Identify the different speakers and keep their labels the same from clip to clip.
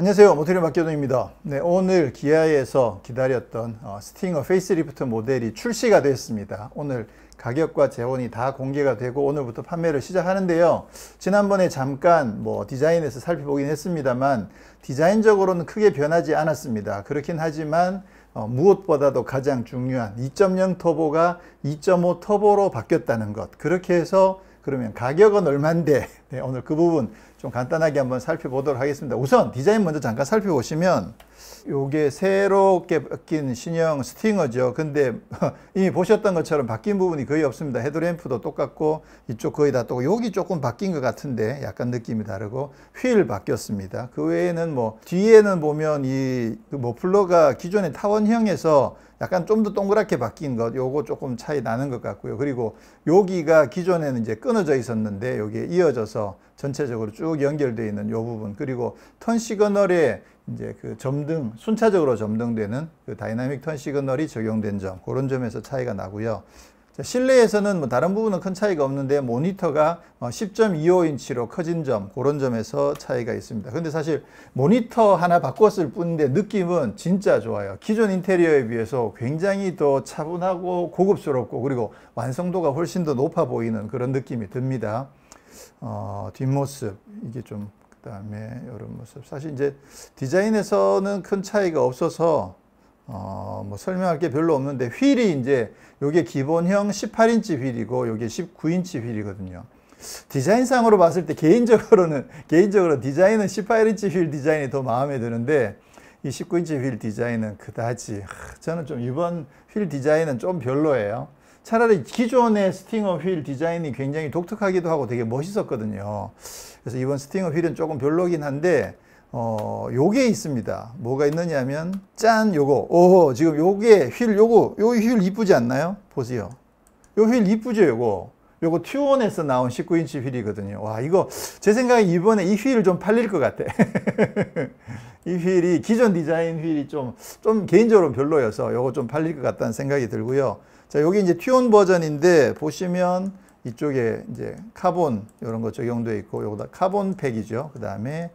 Speaker 1: 안녕하세요 모토리 박교동입니다 네, 오늘 기아에서 기다렸던 어, 스팅어 페이스리프트 모델이 출시가 됐습니다 오늘 가격과 재원이 다 공개가 되고 오늘부터 판매를 시작하는데요 지난번에 잠깐 뭐 디자인에서 살펴보긴 했습니다만 디자인적으로는 크게 변하지 않았습니다 그렇긴 하지만 어, 무엇보다도 가장 중요한 2.0 터보가 2.5 터보로 바뀌었다는 것 그렇게 해서 그러면 가격은 얼만데 네, 오늘 그 부분 좀 간단하게 한번 살펴보도록 하겠습니다. 우선 디자인 먼저 잠깐 살펴보시면 요게 새롭게 바뀐 신형 스팅어죠. 근데 이미 보셨던 것처럼 바뀐 부분이 거의 없습니다. 헤드램프도 똑같고 이쪽 거의 다 똑같고 여기 조금 바뀐 것 같은데 약간 느낌이 다르고 휠 바뀌었습니다. 그 외에는 뭐 뒤에는 보면 이 머플러가 그 뭐 기존의 타원형에서 약간 좀 더 동그랗게 바뀐 것 요거 조금 차이 나는 것 같고요. 그리고 여기가 기존에는 이제 끊어져 있었는데 여기에 이어져서 전체적으로 쭉 연결되어 있는 이 부분 그리고 턴 시그널에 이제 그 점등 순차적으로 점등되는 그 다이나믹 턴 시그널이 적용된 점 그런 점에서 차이가 나고요. 자, 실내에서는 뭐 다른 부분은 큰 차이가 없는데 모니터가 10.25인치로 어, 커진 점 그런 점에서 차이가 있습니다. 근데 사실 모니터 하나 바꿨을 뿐인데 느낌은 진짜 좋아요. 기존 인테리어에 비해서 굉장히 더 차분하고 고급스럽고 그리고 완성도가 훨씬 더 높아 보이는 그런 느낌이 듭니다. 어, 뒷모습 이게 좀 그다음에 이런 모습 사실 이제 디자인에서는 큰 차이가 없어서 어, 뭐 설명할 게 별로 없는데 휠이 이제 이게 기본형 18인치 휠이고 요게 19인치 휠이거든요. 디자인상으로 봤을 때 개인적으로는 개인적으로 디자인은 18인치 휠 디자인이 더 마음에 드는데 이 19인치 휠 디자인은 그다지 저는 좀 이번 휠 디자인은 좀 별로예요. 차라리 기존의 스팅어 휠 디자인이 굉장히 독특하기도 하고 되게 멋있었거든요. 그래서 이번 스팅어 휠은 조금 별로긴 한데 어, 요게 있습니다. 뭐가 있느냐면 짠 요거. 오, 지금 요게 휠 요거 요 휠 이쁘지 않나요? 보세요. 요 휠 이쁘죠, 요거. 요거 튜온에서 나온 19인치 휠이거든요. 와, 이거 제 생각에 이번에 이 휠을 좀 팔릴 것 같아. 이 휠이 기존 디자인 휠이 좀 좀 개인적으로 별로여서 요거 좀 팔릴 것 같다는 생각이 들고요. 자, 여기 이제 튜온 버전인데 보시면 이쪽에 이제 카본 이런 거 적용돼 있고 요거다 카본 팩이죠. 그다음에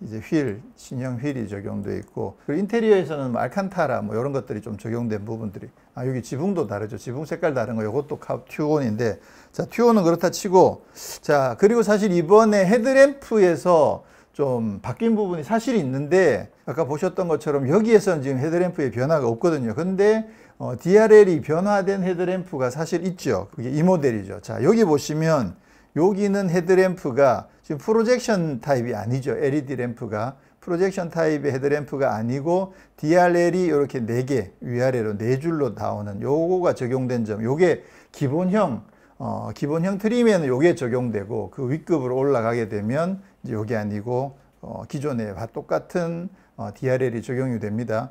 Speaker 1: 이제 휠, 신형 휠이 적용돼 있고 그리고 인테리어에서는 뭐 알칸타라 뭐 이런 것들이 좀 적용된 부분들이 아 여기 지붕도 다르죠. 지붕 색깔 다른 거 이것도 튜온인데 자, 튜온은 그렇다 치고 자, 그리고 사실 이번에 헤드램프에서 좀 바뀐 부분이 사실 있는데 아까 보셨던 것처럼 여기에서는 지금 헤드램프의 변화가 없거든요. 근데 어, DRL이 변화된 헤드램프가 사실 있죠. 그게 이 모델이죠. 자, 여기 보시면 여기는 헤드램프가 지금 프로젝션 타입이 아니죠. LED 램프가. 프로젝션 타입의 헤드램프가 아니고 DRL이 이렇게 네 개 위아래로 네줄로 나오는 요거가 적용된 점 요게 기본형 어, 기본형 트림에는 요게 적용되고 그 윗급으로 올라가게 되면 이제 요게 아니고 어, 기존에 똑같은 어, DRL이 적용이 됩니다.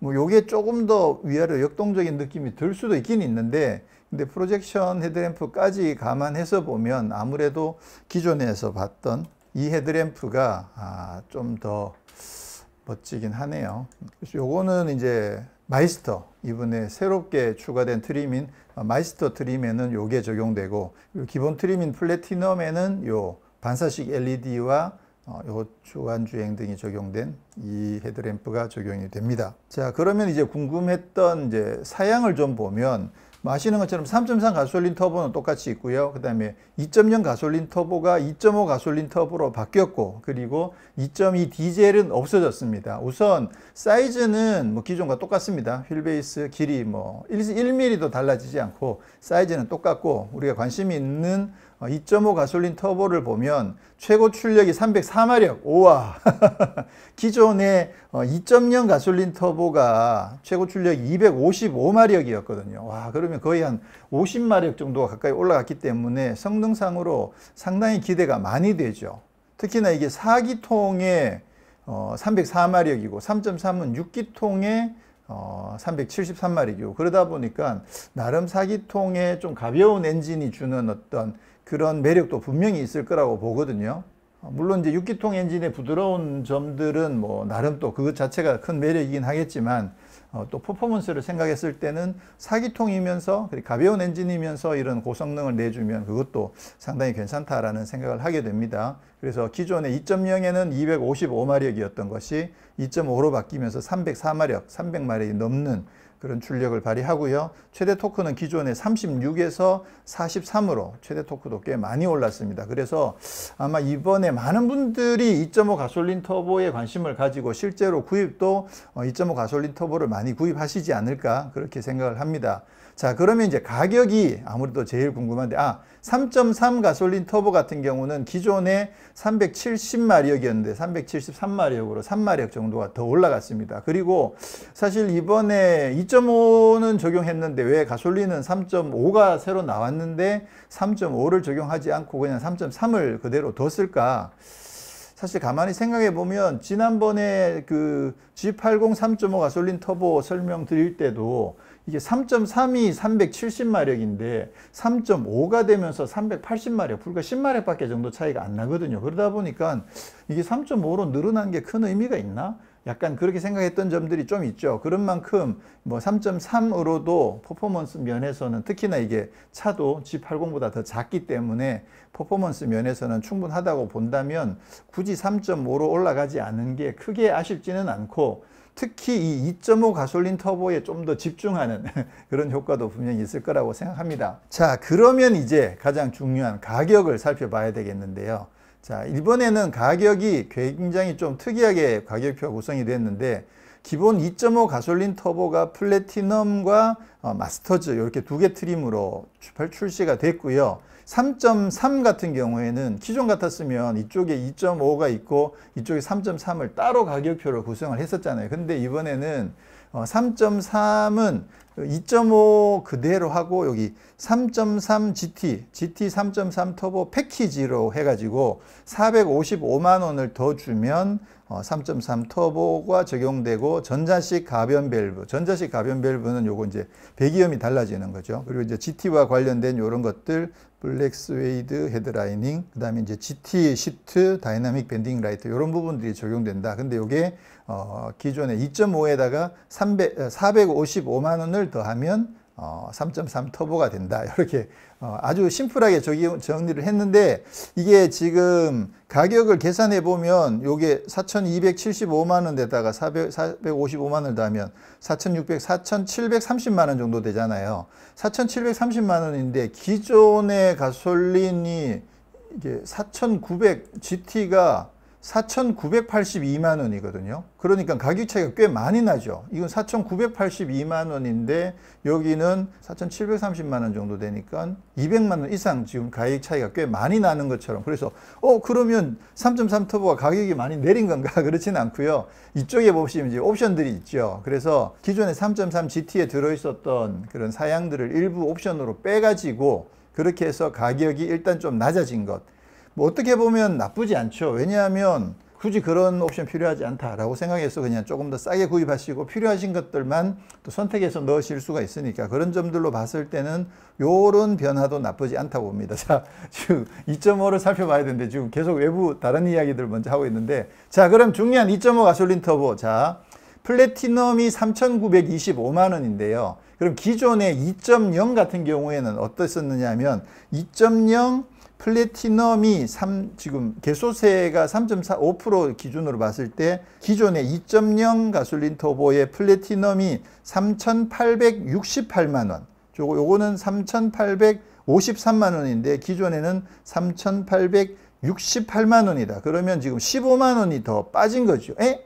Speaker 1: 뭐 요게 조금 더 위아래 역동적인 느낌이 들 수도 있긴 있는데 근데 프로젝션 헤드램프까지 감안해서 보면 아무래도 기존에서 봤던 이 헤드램프가 아, 좀 더 멋지긴 하네요. 그래서 요거는 이제 마이스터 이번에 새롭게 추가된 트림인 어, 마이스터 트림에는 요게 적용되고 기본 트림인 플래티넘에는 요 반사식 LED와 어, 요 주간주행 등이 적용된 이 헤드램프가 적용이 됩니다. 자, 그러면 이제 궁금했던 이제 사양을 좀 보면 뭐 아시는 것처럼 3.3 가솔린 터보는 똑같이 있고요. 그 다음에 2.0 가솔린 터보가 2.5 가솔린 터보로 바뀌었고 그리고 2.2 디젤은 없어졌습니다. 우선 사이즈는 뭐 기존과 똑같습니다. 휠베이스 길이 뭐 1mm도 달라지지 않고 사이즈는 똑같고 우리가 관심이 있는 2.5 어, 가솔린 터보를 보면 최고 출력이 304마력 오와 기존의 2.0 가솔린 터보가 최고 출력이 255마력이었거든요 와 그러면 거의 한 50마력 정도가 가까이 올라갔기 때문에 성능상으로 상당히 기대가 많이 되죠 특히나 이게 4기통에 304마력이고 3.3은 6기통에 어, 373마력이고 어, 그러다 보니까 나름 사기통에 좀 가벼운 엔진이 주는 어떤 그런 매력도 분명히 있을 거라고 보거든요. 어, 물론 이제 6기통 엔진의 부드러운 점들은 뭐 나름 또 그것 자체가 큰 매력이긴 하겠지만 어, 또 퍼포먼스를 생각했을 때는 4기통이면서 가벼운 엔진이면서 이런 고성능을 내주면 그것도 상당히 괜찮다라는 생각을 하게 됩니다. 그래서 기존의 2.0에는 255마력이었던 것이 2.5로 바뀌면서 304마력, 300마력이 넘는 그런 출력을 발휘하고요. 최대 토크는 기존의 36에서 43으로 최대 토크도 꽤 많이 올랐습니다. 그래서 아마 이번에 많은 분들이 2.5 가솔린 터보에 관심을 가지고 실제로 구입도 2.5 어, 가솔린 터보를 많이 구입하시지 않을까 그렇게 생각을 합니다. 자 그러면 이제 가격이 아무래도 제일 궁금한데 아3.3 가솔린 터보 같은 경우는 기존에 370마력이었는데 373마력으로 3마력 정도가 더 올라갔습니다. 그리고 사실 이번에 2.5는 적용했는데 왜 가솔린은 3.5가 새로 나왔는데 3.5를 적용하지 않고 그냥 3.3을 그대로 뒀을까? 사실 가만히 생각해 보면 지난번에 그 G80 3.5 가솔린 터보 설명 드릴 때도 이게 3.3이 370마력인데 3.5가 되면서 380마력 불과 10마력 밖에 정도 차이가 안 나거든요 그러다 보니까 이게 3.5로 늘어난 게 큰 의미가 있나 약간 그렇게 생각했던 점들이 좀 있죠. 그런 만큼 뭐 3.3으로도 퍼포먼스 면에서는 특히나 이게 차도 G80보다 더 작기 때문에 퍼포먼스 면에서는 충분하다고 본다면 굳이 3.5로 올라가지 않은 게 크게 아쉽지는 않고 특히 이 2.5 가솔린 터보에 좀 더 집중하는 그런 효과도 분명히 있을 거라고 생각합니다. 자, 그러면 이제 가장 중요한 가격을 살펴봐야 되겠는데요. 자, 이번에는 가격이 굉장히 좀 특이하게 가격표가 구성이 됐는데 기본 2.5 가솔린 터보가 플래티넘과 어, 마스터즈 이렇게 두 개 트림으로 출시가 출 됐고요. 3.3 같은 경우에는 기존 같았으면 이쪽에 2.5가 있고 이쪽에 3.3을 따로 가격표를 구성을 했었잖아요. 근데 이번에는 어, 3.3은 2.5 그대로 하고 여기 3.3 GT, GT 3.3 터보 패키지로 해가지고 455만 원을 더 주면 3.3 어, 터보가 적용되고 전자식 가변 밸브, 전자식 가변 밸브는 요거 이제 배기음이 달라지는 거죠. 그리고 이제 GT와 관련된 요런 것들 블랙 스웨이드 헤드라이닝, 그다음에 이제 GT 시트, 다이나믹 밴딩 라이트 요런 부분들이 적용된다. 근데 요게 어, 기존에 2.5에다가 300 455만 원을 더하면 어, 3.3 터보가 된다. 이렇게 어, 아주 심플하게 저기 정리를 했는데 이게 지금 가격을 계산해 보면 요게 4,275만 원에다가 400, 455만 원을 더하면 4,600, 4,730만 원 정도 되잖아요. 4,730만 원인데 기존의 가솔린이 이게 4,900 GT가 4,982만 원이거든요. 그러니까 가격 차이가 꽤 많이 나죠. 이건 4,982만 원인데 여기는 4,730만 원 정도 되니까 200만 원 이상 지금 가격 차이가 꽤 많이 나는 것처럼 그래서 어 그러면 3.3 터보가 가격이 많이 내린 건가 그렇진 않고요. 이쪽에 보시면 이제 옵션들이 있죠. 그래서 기존에 3.3 GT에 들어있었던 그런 사양들을 일부 옵션으로 빼가지고 그렇게 해서 가격이 일단 좀 낮아진 것뭐 어떻게 보면 나쁘지 않죠. 왜냐하면 굳이 그런 옵션 필요하지 않다라고 생각해서 그냥 조금 더 싸게 구입하시고 필요하신 것들만 또 선택해서 넣으실 수가 있으니까 그런 점들로 봤을 때는 요런 변화도 나쁘지 않다고 봅니다. 자, 지금 2.5를 살펴봐야 되는데 지금 계속 외부 다른 이야기들 먼저 하고 있는데 자, 그럼 중요한 2.5 가솔린 터보. 자, 플래티넘이 3,925만 원인데요. 그럼 기존의 2.0 같은 경우에는 어땠었느냐 하면 2.0 플래티넘이 3, 지금 개소세가 3.45% 기준으로 봤을 때 기존의 2.0 가솔린 터보의 플래티넘이 3,868만원, 요거, 는 3,853만원인데 기존에는 3,868만원이다. 그러면 지금 15만원이 더 빠진 거죠. 에?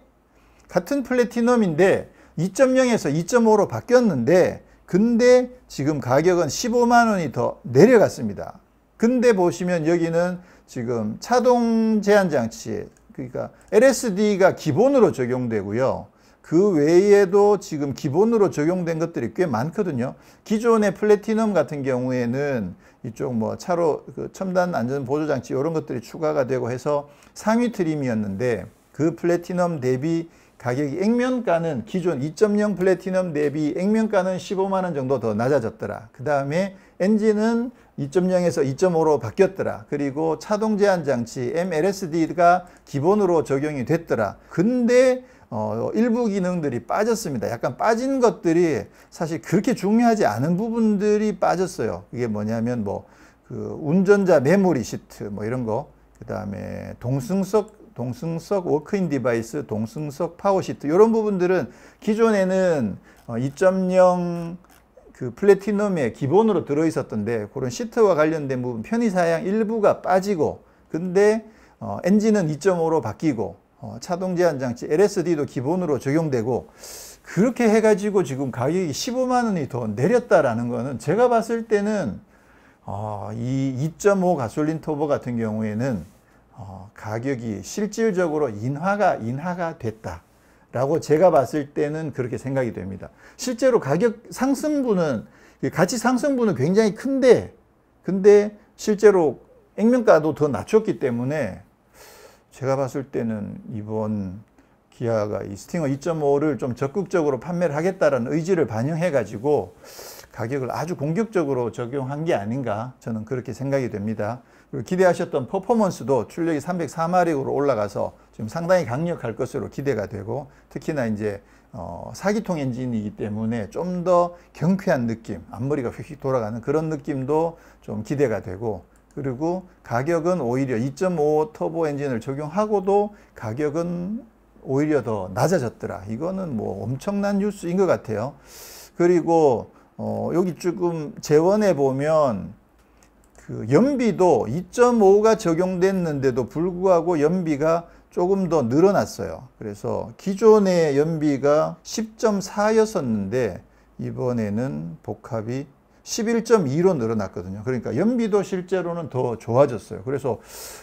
Speaker 1: 같은 플래티넘인데 2.0에서 2.5로 바뀌었는데 근데 지금 가격은 15만원이 더 내려갔습니다. 근데 보시면 여기는 지금 차동 제한 장치 그러니까 LSD가 기본으로 적용되고요. 그 외에도 지금 기본으로 적용된 것들이 꽤 많거든요. 기존의 플래티넘 같은 경우에는 이쪽 뭐 차로 그 첨단 안전 보조 장치 이런 것들이 추가가 되고 해서 상위 트림이었는데 그 플래티넘 대비 가격이 액면가는 기존 2.0 플래티넘 대비 액면가는 15만원 정도 더 낮아졌더라. 그 다음에 엔진은 2.0에서 2.5로 바뀌었더라. 그리고 차동 제한 장치 MLSD가 기본으로 적용이 됐더라. 근데 어, 일부 기능들이 빠졌습니다. 약간 빠진 것들이 사실 그렇게 중요하지 않은 부분들이 빠졌어요. 그게 뭐냐면 뭐 그 운전자 메모리 시트 뭐 이런 거, 그 다음에 동승석 동승석 워크인 디바이스, 동승석 파워시트 이런 부분들은 기존에는 2.0그 어, 플래티넘의 기본으로 들어있었던데 그런 시트와 관련된 부분 편의사양 일부가 빠지고 근데 어, 엔진은 2.5로 바뀌고 어, 차동 제한 장치 LSD도 기본으로 적용되고 그렇게 해가지고 지금 가격이 15만 원이 더 내렸다라는 거는 제가 봤을 때는 어, 이2.5 가솔린 터보 같은 경우에는 어, 가격이 실질적으로 인하가 인하가 됐다라고 제가 봤을 때는 그렇게 생각이 됩니다. 실제로 가격 상승분은 가치 상승분은 굉장히 큰데 근데 실제로 액면가도 더 낮췄기 때문에 제가 봤을 때는 이번 기아가 이 스팅어 2.5를 좀 적극적으로 판매를 하겠다는 의지를 반영해 가지고 가격을 아주 공격적으로 적용한 게 아닌가 저는 그렇게 생각이 됩니다. 기대하셨던 퍼포먼스도 출력이 304마력으로 올라가서 지금 상당히 강력할 것으로 기대가 되고 특히나 이제 어, 사기통 엔진이기 때문에 좀 더 경쾌한 느낌, 앞머리가 휙휙 돌아가는 그런 느낌도 좀 기대가 되고 그리고 가격은 오히려 2.5 터보 엔진을 적용하고도 가격은 오히려 더 낮아졌더라. 이거는 뭐 엄청난 뉴스인 것 같아요. 그리고 어, 여기 조금 재원해 보면 그 연비도 2.5가 적용됐는데도 불구하고 연비가 조금 더 늘어났어요. 그래서 기존의 연비가 10.4였었는데 이번에는 복합이 11.2로 늘어났거든요. 그러니까 연비도 실제로는 더 좋아졌어요. 그래서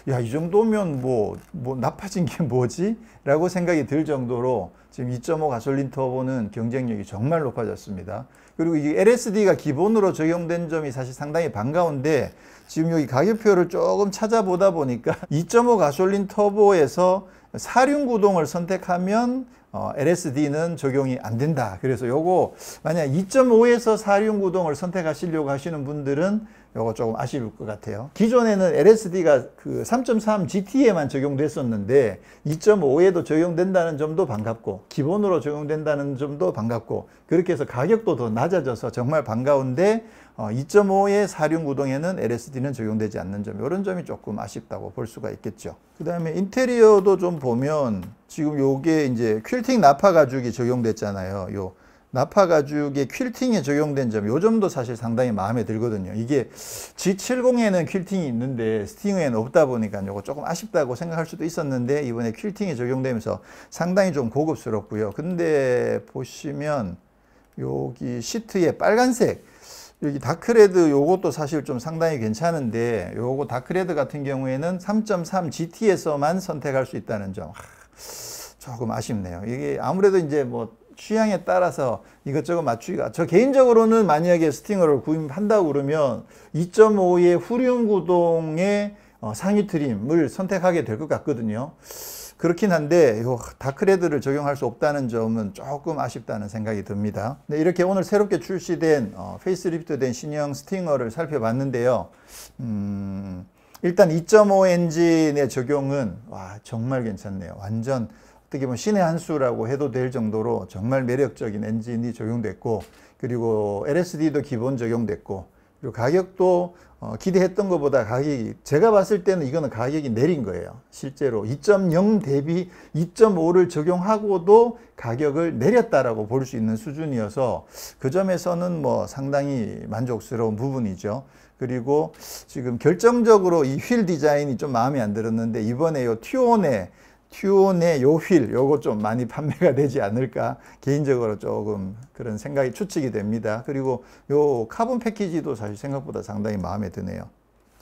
Speaker 1: 야, 이 정도면 뭐, 뭐 나빠진 게 뭐지? 라고 생각이 들 정도로 지금 2.5 가솔린 터보는 경쟁력이 정말 높아졌습니다. 그리고 이 LSD가 기본으로 적용된 점이 사실 상당히 반가운데 지금 여기 가격표를 조금 찾아보다 보니까 2.5 가솔린 터보에서 사륜구동을 선택하면 LSD는 어, 적용이 안 된다. 그래서 요거 만약 2.5에서 사륜구동을 선택하시려고 하시는 분들은 요거 조금 아쉬울 것 같아요. 기존에는 LSD가 그 3.3 GT에만 적용됐었는데 2.5에도 적용된다는 점도 반갑고 기본으로 적용된다는 점도 반갑고 그렇게 해서 가격도 더 낮아져서 정말 반가운데 2.5의 어, 사륜 구동에는 LSD는 적용되지 않는 점 이런 점이 조금 아쉽다고 볼 수가 있겠죠. 그 다음에 인테리어도 좀 보면 지금 요게 이제 퀼팅 나파 가죽이 적용됐잖아요. 요 나파 가죽의 퀼팅에 적용된 점, 요 점도 사실 상당히 마음에 들거든요. 이게 G70에는 퀼팅이 있는데 스팅어에는 없다 보니까 요거 조금 아쉽다고 생각할 수도 있었는데 이번에 퀼팅이 적용되면서 상당히 좀 고급스럽고요. 근데 보시면 여기 시트에 빨간색 여기 다크레드 요것도 사실 좀 상당히 괜찮은데 요거 다크레드 같은 경우에는 3.3 GT에서만 선택할 수 있다는 점 하, 조금 아쉽네요. 이게 아무래도 이제 뭐 취향에 따라서 이것저것 맞추기가 저 개인적으로는 만약에 스팅어를 구입한다고 그러면 2.5의 후륜구동의 어, 상위 트림을 선택하게 될 것 같거든요. 그렇긴 한데 다크레드를 적용할 수 없다는 점은 조금 아쉽다는 생각이 듭니다. 네, 이렇게 오늘 새롭게 출시된 어, 페이스리프트된 신형 스팅어를 살펴봤는데요. 음, 일단 2.5 엔진의 적용은 와 정말 괜찮네요. 완전 어떻게 보면 신의 한 수라고 해도 될 정도로 정말 매력적인 엔진이 적용됐고 그리고 LSD도 기본 적용됐고 그리고 가격도 어, 기대했던 것보다 가격이 제가 봤을 때는 이거는 가격이 내린 거예요. 실제로 2.0 대비 2.5를 적용하고도 가격을 내렸다라고 볼 수 있는 수준이어서 그 점에서는 뭐 상당히 만족스러운 부분이죠. 그리고 지금 결정적으로 이 휠 디자인이 좀 마음에 안 들었는데 이번에 요 튜온의 튜온의 요 휠, 요거 좀 많이 판매가 되지 않을까 개인적으로 조금 그런 생각이 추측이 됩니다. 그리고 요 카본 패키지도 사실 생각보다 상당히 마음에 드네요.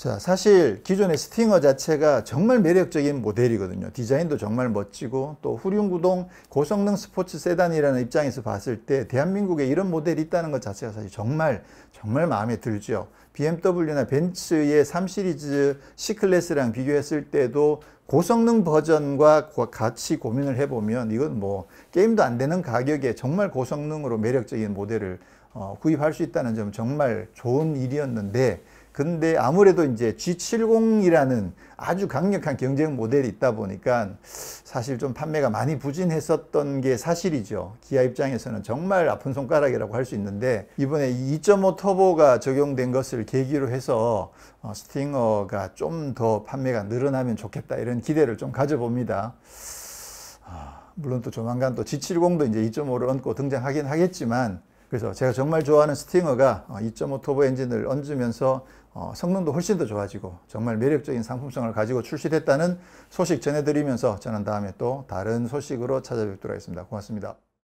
Speaker 1: 자, 사실 기존의 스팅어 자체가 정말 매력적인 모델이거든요. 디자인도 정말 멋지고 또 후륜구동 고성능 스포츠 세단이라는 입장에서 봤을 때 대한민국에 이런 모델이 있다는 것 자체가 사실 정말 정말 마음에 들죠. BMW나 벤츠의 3 시리즈 C클래스랑 비교했을 때도 고성능 버전과 같이 고민을 해보면 이건 뭐 게임도 안 되는 가격에 정말 고성능으로 매력적인 모델을 어, 구입할 수 있다는 점 정말 좋은 일이었는데 근데 아무래도 이제 G70이라는 아주 강력한 경쟁 모델이 있다 보니까 사실 좀 판매가 많이 부진했었던 게 사실이죠. 기아 입장에서는 정말 아픈 손가락이라고 할 수 있는데 이번에 2.5 터보가 적용된 것을 계기로 해서 어, 스팅어가 좀 더 판매가 늘어나면 좋겠다 이런 기대를 좀 가져봅니다. 아, 물론 또 조만간 또 G70도 이제 2.5를 얹고 등장하긴 하겠지만 그래서 제가 정말 좋아하는 스팅어가 2.5 어, 터보 엔진을 얹으면서 어, 성능도 훨씬 더 좋아지고 정말 매력적인 상품성을 가지고 출시됐다는 소식 전해드리면서 저는 다음에 또 다른 소식으로 찾아뵙도록 하겠습니다. 고맙습니다.